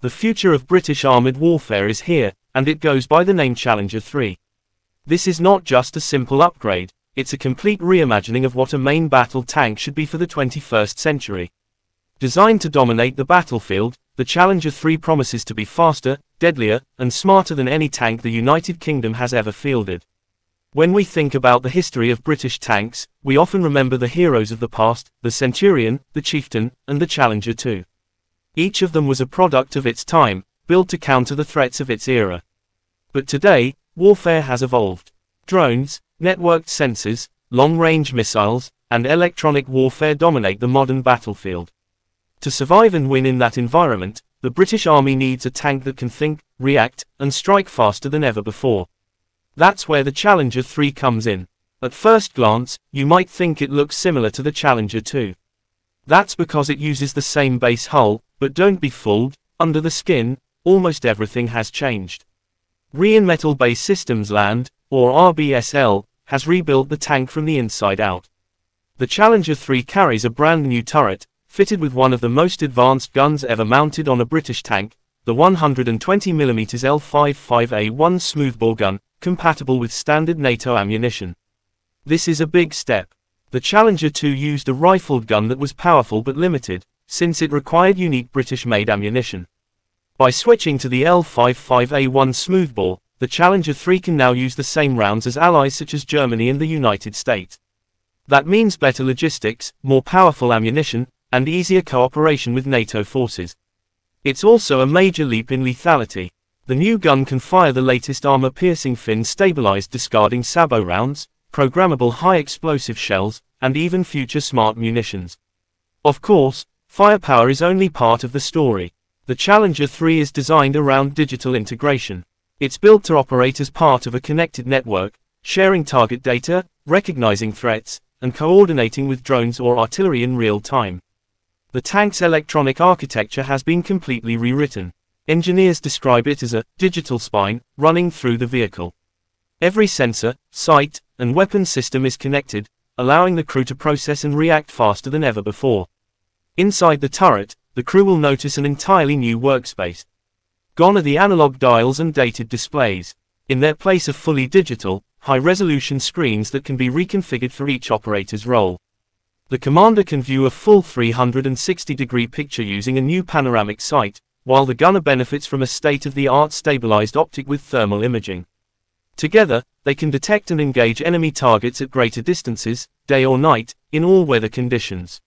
The future of British armoured warfare is here, and it goes by the name Challenger 3. This is not just a simple upgrade, it's a complete reimagining of what a main battle tank should be for the 21st century. Designed to dominate the battlefield, the Challenger 3 promises to be faster, deadlier, and smarter than any tank the United Kingdom has ever fielded. When we think about the history of British tanks, we often remember the heroes of the past, the Centurion, the Chieftain, and the Challenger 2. Each of them was a product of its time, built to counter the threats of its era. But today, warfare has evolved. Drones, networked sensors, long-range missiles, and electronic warfare dominate the modern battlefield. To survive and win in that environment, the British Army needs a tank that can think, react, and strike faster than ever before. That's where the Challenger 3 comes in. At first glance, you might think it looks similar to the Challenger 2. That's because it uses the same base hull, but don't be fooled, under the skin, almost everything has changed. Rian Metal Base Systems Land, or RBSL, has rebuilt the tank from the inside out. The Challenger 3 carries a brand new turret, fitted with one of the most advanced guns ever mounted on a British tank, the 120mm L55A1 smoothbore gun, compatible with standard NATO ammunition. This is a big step. The Challenger 2 used a rifled gun that was powerful but limited, since it required unique British-made ammunition. By switching to the L55A1 smoothbore, the Challenger 3 can now use the same rounds as allies such as Germany and the United States. That means better logistics, more powerful ammunition, and easier cooperation with NATO forces. It's also a major leap in lethality. The new gun can fire the latest armor-piercing fin-stabilized discarding sabo rounds, programmable high-explosive shells, and even future smart munitions. Of course, Firepower is only part of the story. The Challenger 3 is designed around digital integration. It's built to operate as part of a connected network, sharing target data, recognizing threats, and coordinating with drones or artillery in real time. The tank's electronic architecture has been completely rewritten. Engineers describe it as a digital spine running through the vehicle. Every sensor, sight, and weapon system is connected, allowing the crew to process and react faster than ever before. Inside the turret, the crew will notice an entirely new workspace. Gone are the analog dials and dated displays. In their place are fully digital, high-resolution screens that can be reconfigured for each operator's role. The commander can view a full 360-degree picture using a new panoramic sight, while the gunner benefits from a state-of-the-art stabilized optic with thermal imaging. Together, they can detect and engage enemy targets at greater distances, day or night, in all weather conditions.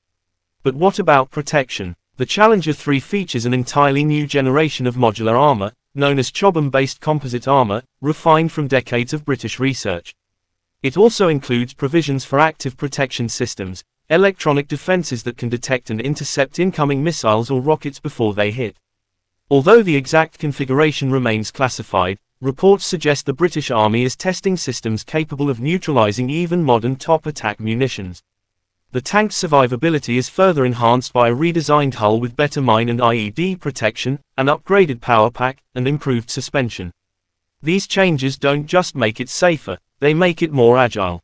But what about protection? The Challenger 3 features an entirely new generation of modular armor, known as Chobham-based composite armor, refined from decades of British research. It also includes provisions for active protection systems, electronic defenses that can detect and intercept incoming missiles or rockets before they hit. Although the exact configuration remains classified, reports suggest the British Army is testing systems capable of neutralizing even modern top attack munitions. The tank's survivability is further enhanced by a redesigned hull with better mine and IED protection, an upgraded power pack, and improved suspension. These changes don't just make it safer, they make it more agile.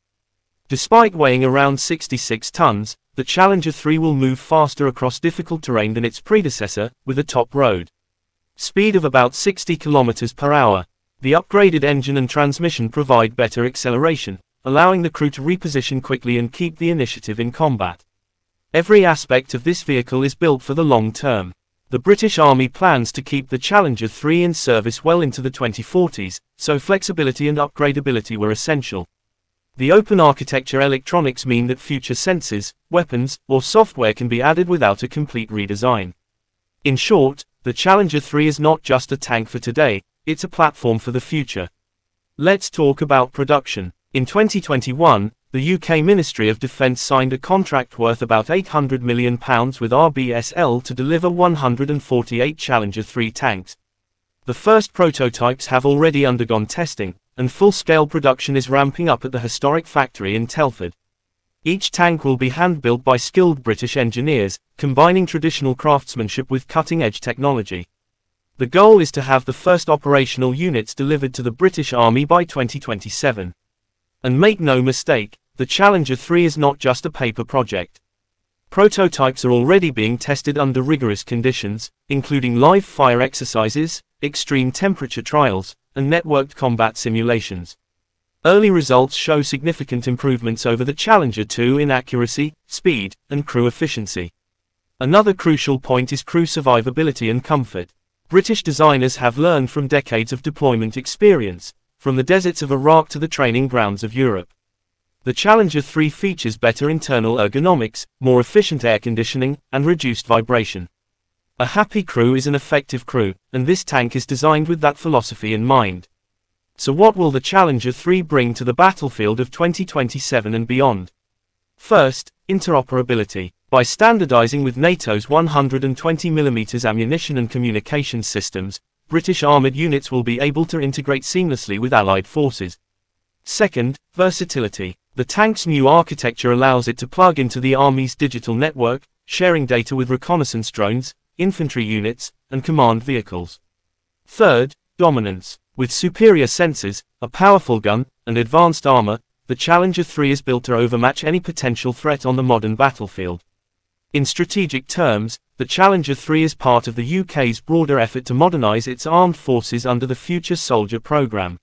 Despite weighing around 66 tons, the Challenger 3 will move faster across difficult terrain than its predecessor, with a top road. Speed of about 60 km per hour. The upgraded engine and transmission provide better acceleration, allowing the crew to reposition quickly and keep the initiative in combat. Every aspect of this vehicle is built for the long term. The British Army plans to keep the Challenger 3 in service well into the 2040s, so flexibility and upgradability were essential. The open architecture electronics mean that future sensors, weapons, or software can be added without a complete redesign. In short, the Challenger 3 is not just a tank for today, it's a platform for the future. Let's talk about production. In 2021, the UK Ministry of Defence signed a contract worth about £800 million with RBSL to deliver 148 Challenger 3 tanks. The first prototypes have already undergone testing, and full-scale production is ramping up at the historic factory in Telford. Each tank will be hand-built by skilled British engineers, combining traditional craftsmanship with cutting-edge technology. The goal is to have the first operational units delivered to the British Army by 2027. And make no mistake, the Challenger 3 is not just a paper project. Prototypes are already being tested under rigorous conditions, including live fire exercises, extreme temperature trials, and networked combat simulations. Early results show significant improvements over the Challenger 2 in accuracy, speed, and crew efficiency. Another crucial point is crew survivability and comfort. British designers have learned from decades of deployment experience, from the deserts of Iraq to the training grounds of Europe. The Challenger 3 features better internal ergonomics, more efficient air conditioning, and reduced vibration. A happy crew is an effective crew, and this tank is designed with that philosophy in mind. So what will the Challenger 3 bring to the battlefield of 2027 and beyond? First, interoperability. By standardizing with NATO's 120mm ammunition and communication systems, British armoured units will be able to integrate seamlessly with Allied forces. Second, versatility. The tank's new architecture allows it to plug into the Army's digital network, sharing data with reconnaissance drones, infantry units, and command vehicles. Third, dominance. With superior sensors, a powerful gun, and advanced armor, the Challenger 3 is built to overmatch any potential threat on the modern battlefield. In strategic terms, the Challenger 3 is part of the UK's broader effort to modernise its armed forces under the Future Soldier programme.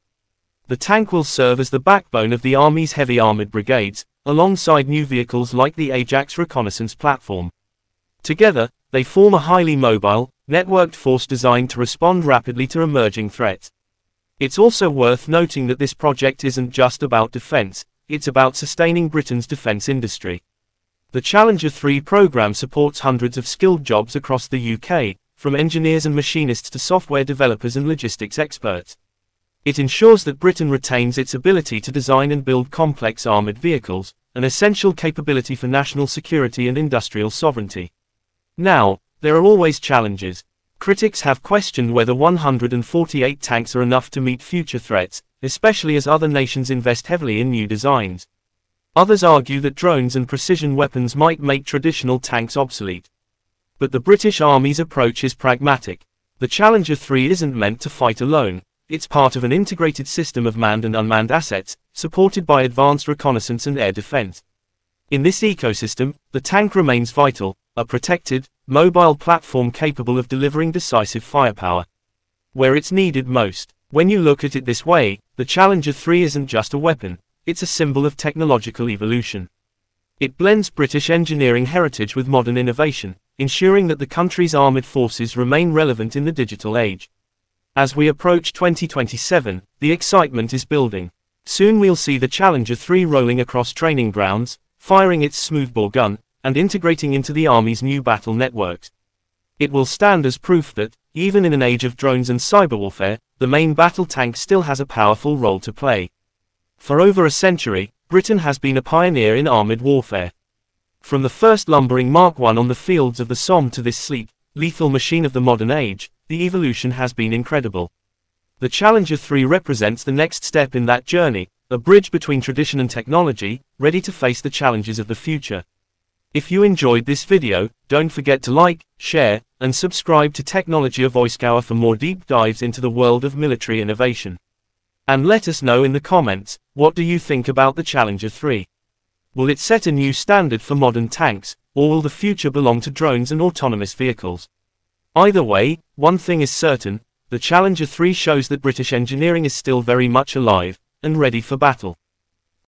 The tank will serve as the backbone of the Army's heavy armoured brigades, alongside new vehicles like the Ajax reconnaissance platform. Together, they form a highly mobile, networked force designed to respond rapidly to emerging threats. It's also worth noting that this project isn't just about defense, it's about sustaining Britain's defense industry. The Challenger 3 program supports hundreds of skilled jobs across the UK, from engineers and machinists to software developers and logistics experts. It ensures that Britain retains its ability to design and build complex armoured vehicles, an essential capability for national security and industrial sovereignty. Now, there are always challenges. Critics have questioned whether 148 tanks are enough to meet future threats, especially as other nations invest heavily in new designs. Others argue that drones and precision weapons might make traditional tanks obsolete. But the British Army's approach is pragmatic. The Challenger 3 isn't meant to fight alone, it's part of an integrated system of manned and unmanned assets, supported by advanced reconnaissance and air defense. In this ecosystem, the tank remains vital, a protected, mobile platform capable of delivering decisive firepower. Where it's needed most. When you look at it this way, the Challenger 3 isn't just a weapon, it's a symbol of technological evolution. It blends British engineering heritage with modern innovation, ensuring that the country's armed forces remain relevant in the digital age. As we approach 2027, the excitement is building. Soon we'll see the Challenger 3 rolling across training grounds, firing its smoothbore gun, and integrating into the Army's new battle networks. It will stand as proof that, even in an age of drones and cyberwarfare, the main battle tank still has a powerful role to play. For over a century, Britain has been a pioneer in armoured warfare. From the first lumbering Mark I on the fields of the Somme to this sleek, lethal machine of the modern age, the evolution has been incredible. The Challenger 3 represents the next step in that journey, a bridge between tradition and technology, ready to face the challenges of the future. If you enjoyed this video, don't forget to like, share, and subscribe to Technology of Voicecower for more deep dives into the world of military innovation. And let us know in the comments, what do you think about the Challenger 3? Will it set a new standard for modern tanks, or will the future belong to drones and autonomous vehicles? Either way, one thing is certain, the Challenger 3 shows that British engineering is still very much alive, and ready for battle.